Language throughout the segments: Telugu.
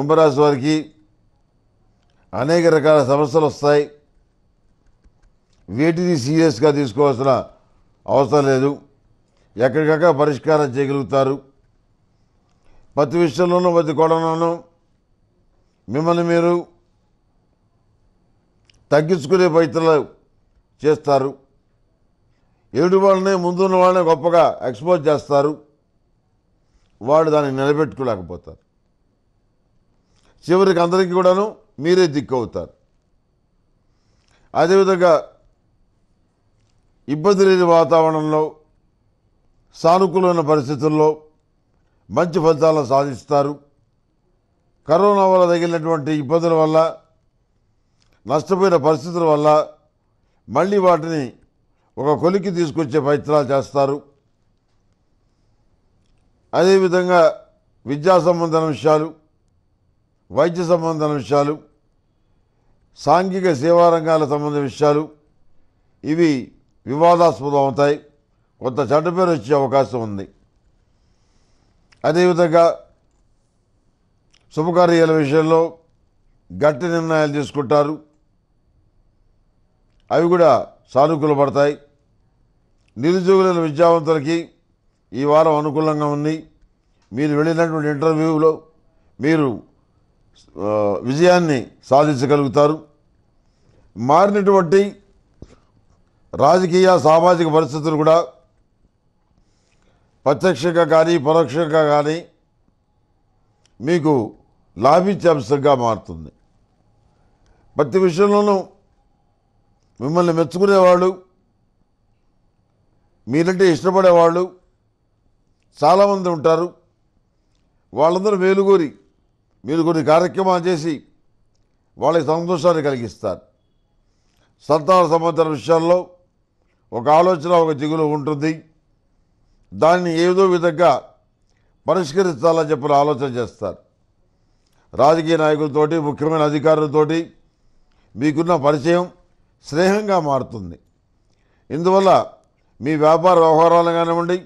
కుంభరాశి వారికి అనేక రకాల సమస్యలు వస్తాయి వీటిని సీరియస్గా తీసుకోవాల్సిన అవసరం లేదు ఎక్కడికక్కడ పరిష్కారం చేయగలుగుతారు ప్రతి విషయంలోనూ ప్రతి గొడవలోనూ మిమ్మల్ని మీరు తగ్గించుకునే ప్రయత్నాలు చేస్తారు ఏడు వాళ్ళని ముందున్న వాళ్ళని గొప్పగా ఎక్స్పోజ్ చేస్తారు వాళ్ళు దాన్ని నిలబెట్టుకోలేకపోతారు చివరికి అందరికీ కూడాను మీరే దిక్కు అవుతారు అదేవిధంగా ఇబ్బంది లేని వాతావరణంలో సానుకూలమైన పరిస్థితుల్లో మంచి ఫలితాలను సాధిస్తారు కరోనా వల్ల తగిలినటువంటి ఇబ్బందుల వల్ల నష్టపోయిన పరిస్థితుల వల్ల మళ్ళీ వాటిని ఒక కొలికి తీసుకొచ్చే ప్రయత్నాలు చేస్తారు అదేవిధంగా విద్యా సంబంధమైన విషయాలు వైద్య సంబంధమైన విషయాలు సాంఘిక సేవా రంగాల సంబంధ విషయాలు ఇవి వివాదాస్పదం అవుతాయి కొంత చట్టపేరు వచ్చే అవకాశం ఉంది అదేవిధంగా శుభకార్యాల విషయంలో గట్టి నిర్ణయాలు తీసుకుంటారు అవి కూడా సానుకూల పడతాయి నిరుద్యోగుల విద్యావంతులకి ఈ వారం అనుకూలంగా ఉంది మీరు వెళ్ళినటువంటి ఇంటర్వ్యూలో మీరు విజయాన్ని సాధించగలుగుతారు మారినటువంటి రాజకీయ సామాజిక పరిస్థితులు కూడా ప్రత్యక్షంగా కానీ పరోక్షంగా కానీ మీకు లాభించే అంశంగా మారుతుంది ప్రతి విషయంలోనూ మిమ్మల్ని మెచ్చుకునేవాళ్ళు మీరంటే ఇష్టపడేవాళ్ళు చాలామంది ఉంటారు వాళ్ళందరూ వేలుగూరి మీరు కొన్ని కార్యక్రమాలు చేసి వాళ్ళకి సంతోషాన్ని కలిగిస్తారు సంతాన సంబంధ విషయాల్లో ఒక ఆలోచన ఒక దిగులు ఉంటుంది దాన్ని ఏదో విధంగా పరిష్కరించాలని చెప్పిన ఆలోచన చేస్తారు రాజకీయ నాయకులతోటి ముఖ్యమైన అధికారులతోటి మీకున్న పరిచయం స్నేహంగా మారుతుంది ఇందువల్ల మీ వ్యాపార వ్యవహారాలు కానివ్వండి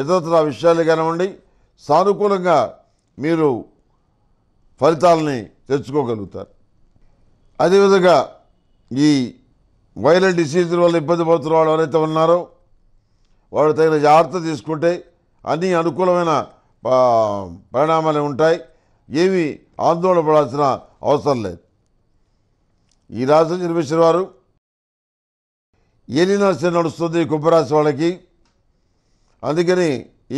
ఇతరత్ర విషయాలు కానివ్వండి సానుకూలంగా మీరు ఫలితాలని తెచ్చుకోగలుగుతారు అదేవిధంగా ఈ వైరల్ డిసీజ్ వల్ల ఇబ్బంది పడుతున్న వాళ్ళు ఎవరైతే ఉన్నారో వాళ్ళు తగిన జాగ్రత్త తీసుకుంటే అన్ని అనుకూలమైన పరిణామాలు ఉంటాయి ఏమీ ఆందోళన పడాల్సిన అవసరం లేదు ఈ రాశి నిర్మించిన వారు ఏలినాశ నడుస్తుంది కుంభరాశి వాళ్ళకి అందుకని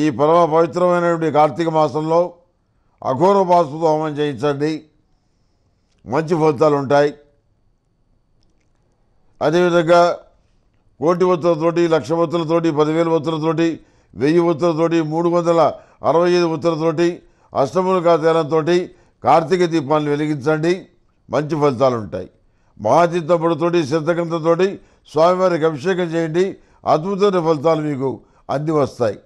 ఈ పరమ పవిత్రమైనటువంటి కార్తీక మాసంలో అఘోర హోమం చేయించండి మంచి ఫలితాలు ఉంటాయి అదేవిధంగా కోటి ఉత్తరతోటి లక్ష ఉత్తరతోటి పదివేల ఉత్తరతోటి వెయ్యి ఉత్తరతోటి మూడు వందల అరవై ఐదు ఉత్తరతోటి అష్టముల కాతేలంతో కార్తీక దీపాన్ని వెలిగించండి మంచి ఫలితాలు ఉంటాయి మహాతీర్థపుడితోటి సిద్ధగంధతోటి స్వామివారికి అభిషేకం చేయండి అద్భుతమైన ఫలితాలు మీకు అంది వస్తాయి